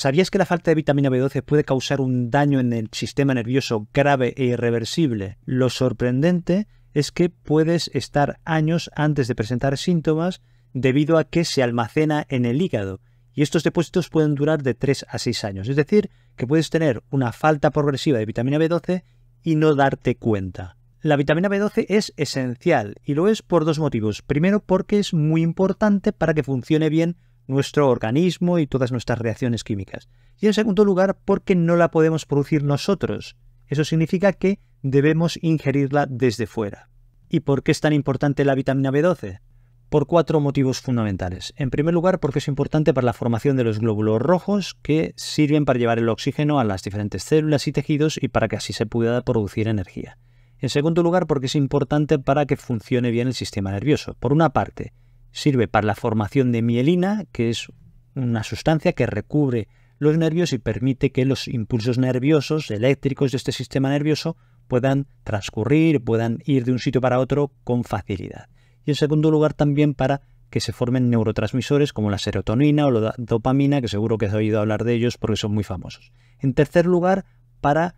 ¿Sabías que la falta de vitamina B12 puede causar un daño en el sistema nervioso grave e irreversible? Lo sorprendente es que puedes estar años antes de presentar síntomas debido a que se almacena en el hígado y estos depósitos pueden durar de 3 a 6 años. Es decir, que puedes tener una falta progresiva de vitamina B12 y no darte cuenta. La vitamina B12 es esencial y lo es por dos motivos. Primero porque es muy importante para que funcione bien nuestro organismo y todas nuestras reacciones químicas. Y en segundo lugar, porque no la podemos producir nosotros. Eso significa que debemos ingerirla desde fuera. ¿Y por qué es tan importante la vitamina B12? Por cuatro motivos fundamentales. En primer lugar, porque es importante para la formación de los glóbulos rojos que sirven para llevar el oxígeno a las diferentes células y tejidos y para que así se pueda producir energía. En segundo lugar, porque es importante para que funcione bien el sistema nervioso. Por una parte, Sirve para la formación de mielina, que es una sustancia que recubre los nervios y permite que los impulsos nerviosos, eléctricos de este sistema nervioso, puedan transcurrir, puedan ir de un sitio para otro con facilidad. Y en segundo lugar, también para que se formen neurotransmisores como la serotonina o la dopamina, que seguro que has oído hablar de ellos porque son muy famosos. En tercer lugar, para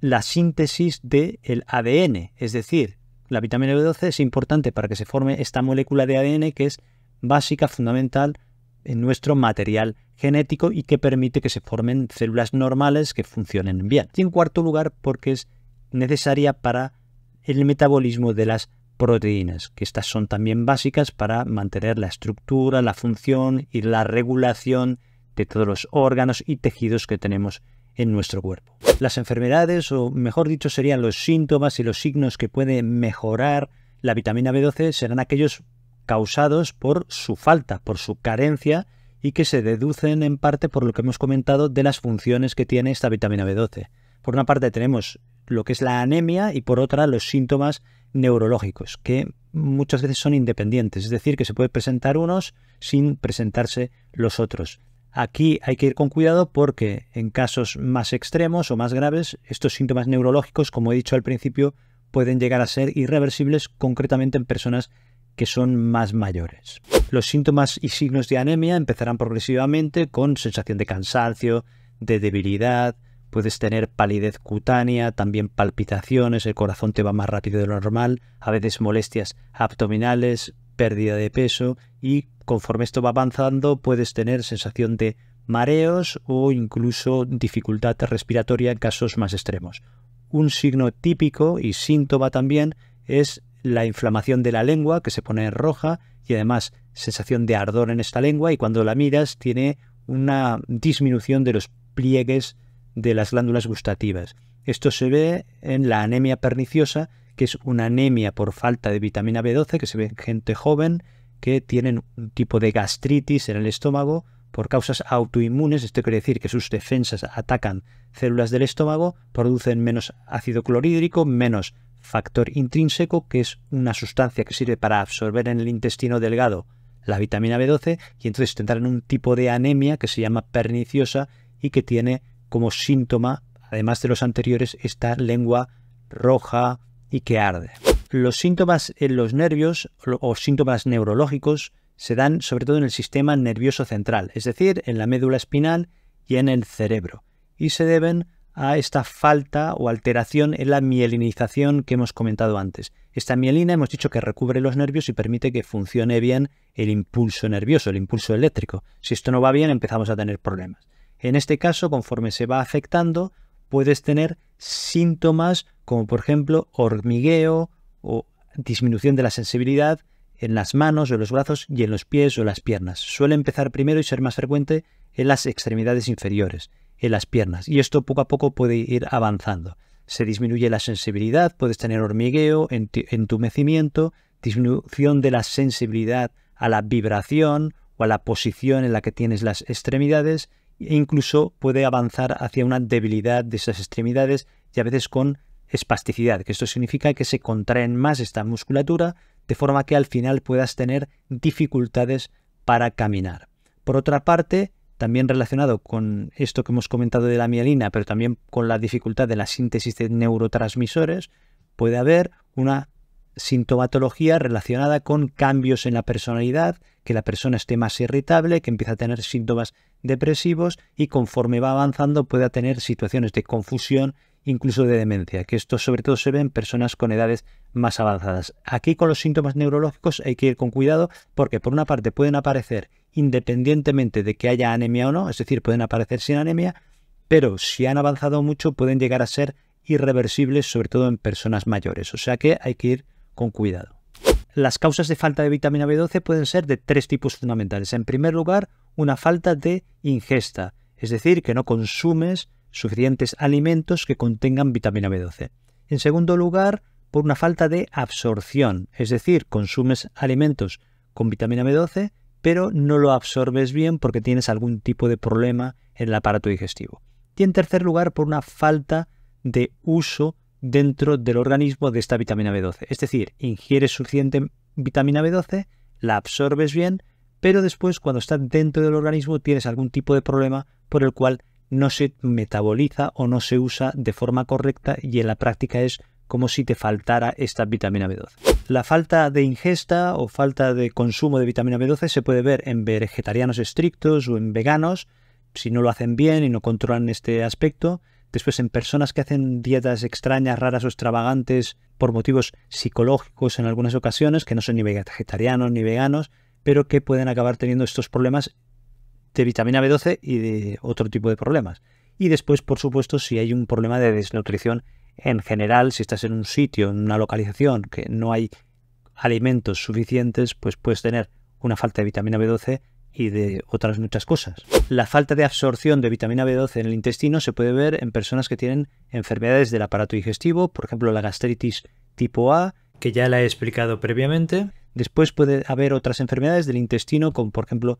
la síntesis del el ADN, es decir, la vitamina B12 es importante para que se forme esta molécula de ADN que es básica, fundamental en nuestro material genético y que permite que se formen células normales que funcionen bien. Y en cuarto lugar, porque es necesaria para el metabolismo de las proteínas, que estas son también básicas para mantener la estructura, la función y la regulación de todos los órganos y tejidos que tenemos en nuestro cuerpo las enfermedades, o mejor dicho, serían los síntomas y los signos que puede mejorar la vitamina B12, serán aquellos causados por su falta, por su carencia, y que se deducen en parte por lo que hemos comentado de las funciones que tiene esta vitamina B12. Por una parte tenemos lo que es la anemia y por otra los síntomas neurológicos, que muchas veces son independientes, es decir, que se puede presentar unos sin presentarse los otros. Aquí hay que ir con cuidado porque en casos más extremos o más graves, estos síntomas neurológicos, como he dicho al principio, pueden llegar a ser irreversibles, concretamente en personas que son más mayores. Los síntomas y signos de anemia empezarán progresivamente con sensación de cansancio, de debilidad, puedes tener palidez cutánea, también palpitaciones, el corazón te va más rápido de lo normal, a veces molestias abdominales, pérdida de peso y conforme esto va avanzando puedes tener sensación de mareos o incluso dificultad respiratoria en casos más extremos. Un signo típico y síntoma también es la inflamación de la lengua que se pone roja y además sensación de ardor en esta lengua y cuando la miras tiene una disminución de los pliegues de las glándulas gustativas. Esto se ve en la anemia perniciosa, que es una anemia por falta de vitamina B12 que se ve en gente joven que tienen un tipo de gastritis en el estómago por causas autoinmunes, esto quiere decir que sus defensas atacan células del estómago, producen menos ácido clorhídrico, menos factor intrínseco, que es una sustancia que sirve para absorber en el intestino delgado la vitamina B12, y entonces tendrán un tipo de anemia que se llama perniciosa y que tiene como síntoma, además de los anteriores, esta lengua roja y que arde. Los síntomas en los nervios o síntomas neurológicos se dan sobre todo en el sistema nervioso central, es decir, en la médula espinal y en el cerebro, y se deben a esta falta o alteración en la mielinización que hemos comentado antes. Esta mielina hemos dicho que recubre los nervios y permite que funcione bien el impulso nervioso, el impulso eléctrico. Si esto no va bien empezamos a tener problemas. En este caso, conforme se va afectando, puedes tener síntomas como por ejemplo hormigueo, o disminución de la sensibilidad en las manos o en los brazos y en los pies o las piernas. Suele empezar primero y ser más frecuente en las extremidades inferiores, en las piernas, y esto poco a poco puede ir avanzando. Se disminuye la sensibilidad, puedes tener hormigueo, entumecimiento, disminución de la sensibilidad a la vibración o a la posición en la que tienes las extremidades e incluso puede avanzar hacia una debilidad de esas extremidades y a veces con espasticidad, que esto significa que se contraen más esta musculatura, de forma que al final puedas tener dificultades para caminar. Por otra parte, también relacionado con esto que hemos comentado de la mielina, pero también con la dificultad de la síntesis de neurotransmisores, puede haber una sintomatología relacionada con cambios en la personalidad, que la persona esté más irritable, que empieza a tener síntomas depresivos y conforme va avanzando pueda tener situaciones de confusión incluso de demencia, que esto sobre todo se ve en personas con edades más avanzadas. Aquí con los síntomas neurológicos hay que ir con cuidado porque por una parte pueden aparecer independientemente de que haya anemia o no, es decir, pueden aparecer sin anemia, pero si han avanzado mucho pueden llegar a ser irreversibles, sobre todo en personas mayores, o sea que hay que ir con cuidado. Las causas de falta de vitamina B12 pueden ser de tres tipos fundamentales. En primer lugar, una falta de ingesta, es decir, que no consumes suficientes alimentos que contengan vitamina B12. En segundo lugar, por una falta de absorción, es decir, consumes alimentos con vitamina B12, pero no lo absorbes bien porque tienes algún tipo de problema en el aparato digestivo. Y en tercer lugar, por una falta de uso dentro del organismo de esta vitamina B12. Es decir, ingieres suficiente vitamina B12, la absorbes bien, pero después cuando está dentro del organismo tienes algún tipo de problema por el cual no se metaboliza o no se usa de forma correcta y en la práctica es como si te faltara esta vitamina B12. La falta de ingesta o falta de consumo de vitamina B12 se puede ver en vegetarianos estrictos o en veganos, si no lo hacen bien y no controlan este aspecto. Después en personas que hacen dietas extrañas, raras o extravagantes por motivos psicológicos en algunas ocasiones, que no son ni vegetarianos ni veganos, pero que pueden acabar teniendo estos problemas de vitamina B12 y de otro tipo de problemas. Y después, por supuesto, si hay un problema de desnutrición en general, si estás en un sitio, en una localización que no hay alimentos suficientes, pues puedes tener una falta de vitamina B12 y de otras muchas cosas. La falta de absorción de vitamina B12 en el intestino se puede ver en personas que tienen enfermedades del aparato digestivo, por ejemplo la gastritis tipo A, que ya la he explicado previamente. Después puede haber otras enfermedades del intestino, como por ejemplo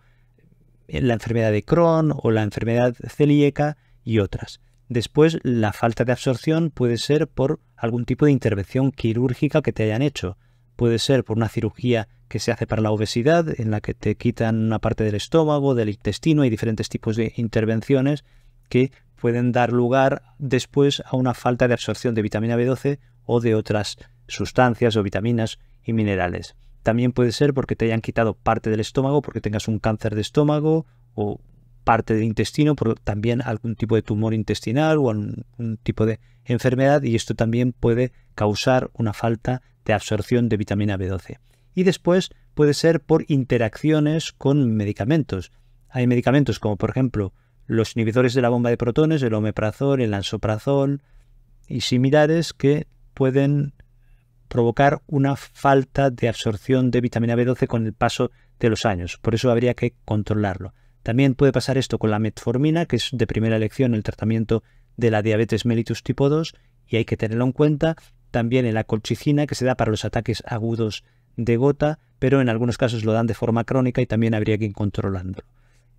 la enfermedad de Crohn o la enfermedad celíaca y otras. Después, la falta de absorción puede ser por algún tipo de intervención quirúrgica que te hayan hecho. Puede ser por una cirugía que se hace para la obesidad, en la que te quitan una parte del estómago, del intestino y diferentes tipos de intervenciones que pueden dar lugar después a una falta de absorción de vitamina B12 o de otras sustancias o vitaminas y minerales. También puede ser porque te hayan quitado parte del estómago, porque tengas un cáncer de estómago o parte del intestino, por también algún tipo de tumor intestinal o algún tipo de enfermedad y esto también puede causar una falta de absorción de vitamina B12. Y después puede ser por interacciones con medicamentos. Hay medicamentos como por ejemplo los inhibidores de la bomba de protones, el omeprazol, el ansoprazol y similares que pueden provocar una falta de absorción de vitamina B12 con el paso de los años. Por eso habría que controlarlo. También puede pasar esto con la metformina, que es de primera elección el tratamiento de la diabetes mellitus tipo 2 y hay que tenerlo en cuenta. También en la colchicina, que se da para los ataques agudos de gota, pero en algunos casos lo dan de forma crónica y también habría que ir controlándolo.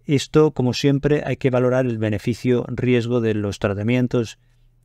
Esto, como siempre, hay que valorar el beneficio-riesgo de los tratamientos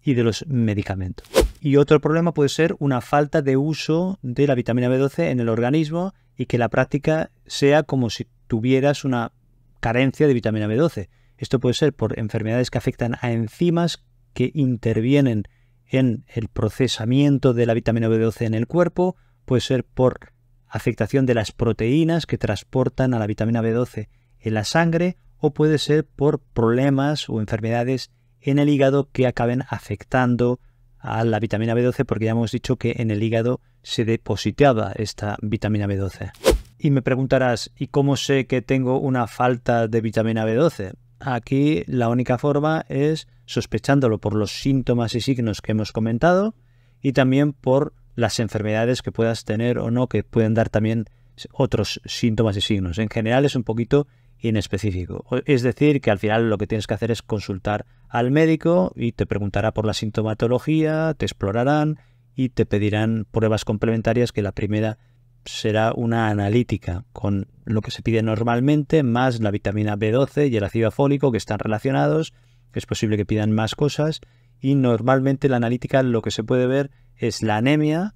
y de los medicamentos. Y otro problema puede ser una falta de uso de la vitamina B12 en el organismo y que la práctica sea como si tuvieras una carencia de vitamina B12. Esto puede ser por enfermedades que afectan a enzimas que intervienen en el procesamiento de la vitamina B12 en el cuerpo, puede ser por afectación de las proteínas que transportan a la vitamina B12 en la sangre o puede ser por problemas o enfermedades en el hígado que acaben afectando a la vitamina B12 porque ya hemos dicho que en el hígado se depositaba esta vitamina B12. Y me preguntarás, ¿y cómo sé que tengo una falta de vitamina B12? Aquí la única forma es sospechándolo por los síntomas y signos que hemos comentado y también por las enfermedades que puedas tener o no que pueden dar también otros síntomas y signos. En general es un poquito en específico. Es decir, que al final lo que tienes que hacer es consultar al médico y te preguntará por la sintomatología, te explorarán y te pedirán pruebas complementarias que la primera será una analítica con lo que se pide normalmente más la vitamina B12 y el ácido fólico que están relacionados, que es posible que pidan más cosas y normalmente la analítica lo que se puede ver es la anemia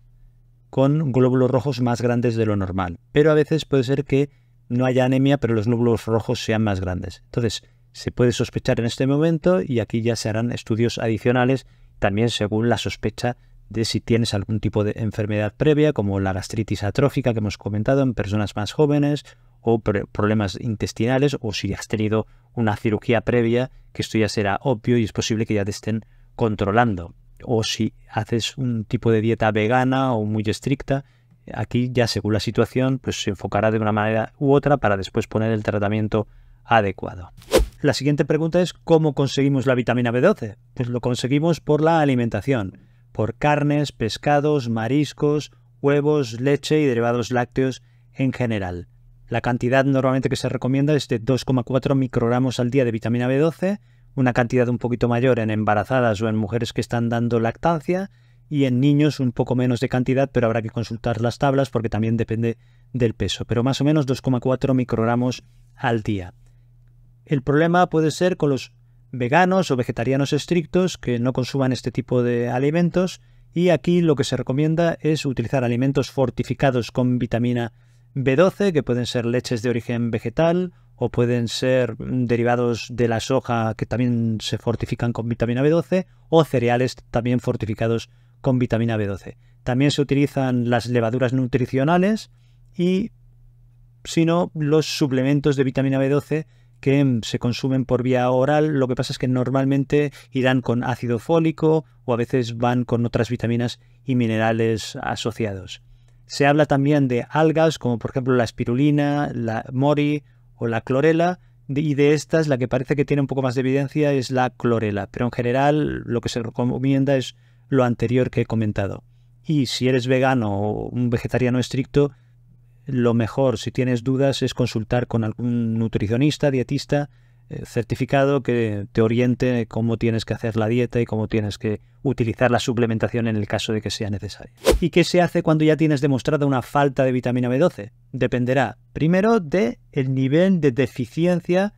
con glóbulos rojos más grandes de lo normal, pero a veces puede ser que no haya anemia, pero los núcleos rojos sean más grandes. Entonces, se puede sospechar en este momento y aquí ya se harán estudios adicionales, también según la sospecha de si tienes algún tipo de enfermedad previa, como la gastritis atrófica que hemos comentado en personas más jóvenes, o problemas intestinales, o si has tenido una cirugía previa, que esto ya será obvio y es posible que ya te estén controlando. O si haces un tipo de dieta vegana o muy estricta, aquí ya según la situación, pues se enfocará de una manera u otra para después poner el tratamiento adecuado. La siguiente pregunta es ¿cómo conseguimos la vitamina B12? Pues lo conseguimos por la alimentación, por carnes, pescados, mariscos, huevos, leche y derivados lácteos en general. La cantidad normalmente que se recomienda es de 2,4 microgramos al día de vitamina B12, una cantidad un poquito mayor en embarazadas o en mujeres que están dando lactancia y en niños un poco menos de cantidad, pero habrá que consultar las tablas porque también depende del peso, pero más o menos 2,4 microgramos al día. El problema puede ser con los veganos o vegetarianos estrictos que no consuman este tipo de alimentos y aquí lo que se recomienda es utilizar alimentos fortificados con vitamina B12, que pueden ser leches de origen vegetal o pueden ser derivados de la soja que también se fortifican con vitamina B12 o cereales también fortificados con vitamina B12. También se utilizan las levaduras nutricionales y, si no, los suplementos de vitamina B12 que se consumen por vía oral. Lo que pasa es que normalmente irán con ácido fólico o a veces van con otras vitaminas y minerales asociados. Se habla también de algas como por ejemplo la espirulina, la mori o la clorela y de estas la que parece que tiene un poco más de evidencia es la clorela, pero en general lo que se recomienda es lo anterior que he comentado. Y si eres vegano o un vegetariano estricto, lo mejor, si tienes dudas, es consultar con algún nutricionista, dietista eh, certificado que te oriente cómo tienes que hacer la dieta y cómo tienes que utilizar la suplementación en el caso de que sea necesario. ¿Y qué se hace cuando ya tienes demostrada una falta de vitamina B12? Dependerá primero de el nivel de deficiencia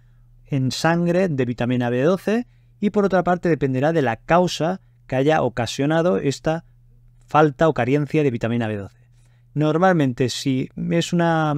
en sangre de vitamina B12 y por otra parte dependerá de la causa que haya ocasionado esta falta o carencia de vitamina B12. Normalmente, si es una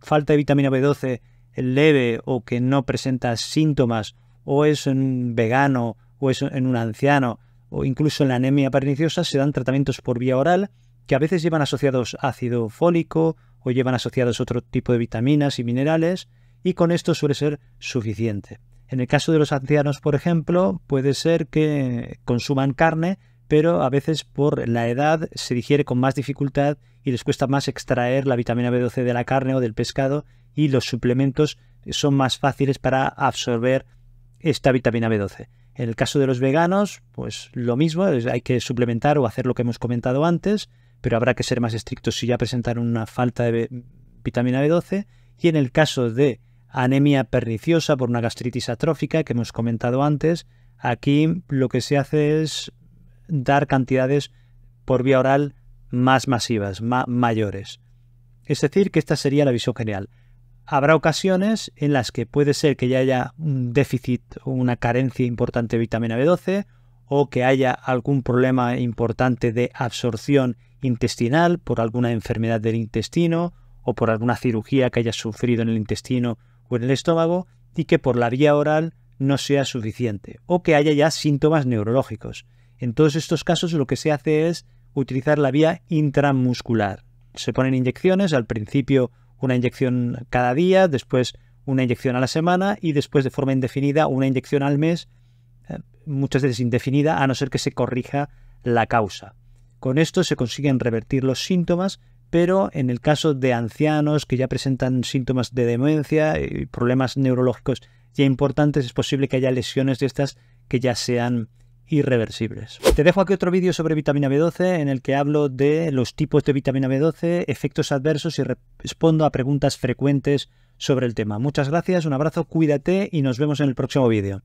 falta de vitamina B12 leve o que no presenta síntomas, o es en un vegano, o es en un anciano, o incluso en la anemia perniciosa, se dan tratamientos por vía oral que a veces llevan asociados ácido fólico o llevan asociados otro tipo de vitaminas y minerales, y con esto suele ser suficiente. En el caso de los ancianos, por ejemplo, puede ser que consuman carne, pero a veces por la edad se digiere con más dificultad y les cuesta más extraer la vitamina B12 de la carne o del pescado y los suplementos son más fáciles para absorber esta vitamina B12. En el caso de los veganos, pues lo mismo, hay que suplementar o hacer lo que hemos comentado antes, pero habrá que ser más estrictos si ya presentan una falta de vitamina B12. Y en el caso de anemia perniciosa por una gastritis atrófica que hemos comentado antes. Aquí lo que se hace es dar cantidades por vía oral más masivas, mayores. Es decir, que esta sería la visión general. Habrá ocasiones en las que puede ser que ya haya un déficit o una carencia importante de vitamina B12 o que haya algún problema importante de absorción intestinal por alguna enfermedad del intestino o por alguna cirugía que haya sufrido en el intestino o en el estómago y que por la vía oral no sea suficiente o que haya ya síntomas neurológicos. En todos estos casos lo que se hace es utilizar la vía intramuscular. Se ponen inyecciones, al principio una inyección cada día, después una inyección a la semana y después de forma indefinida una inyección al mes, eh, muchas veces indefinida, a no ser que se corrija la causa. Con esto se consiguen revertir los síntomas, pero en el caso de ancianos que ya presentan síntomas de demencia y problemas neurológicos ya importantes, es posible que haya lesiones de estas que ya sean irreversibles. Te dejo aquí otro vídeo sobre vitamina B12 en el que hablo de los tipos de vitamina B12, efectos adversos y respondo a preguntas frecuentes sobre el tema. Muchas gracias, un abrazo, cuídate y nos vemos en el próximo vídeo.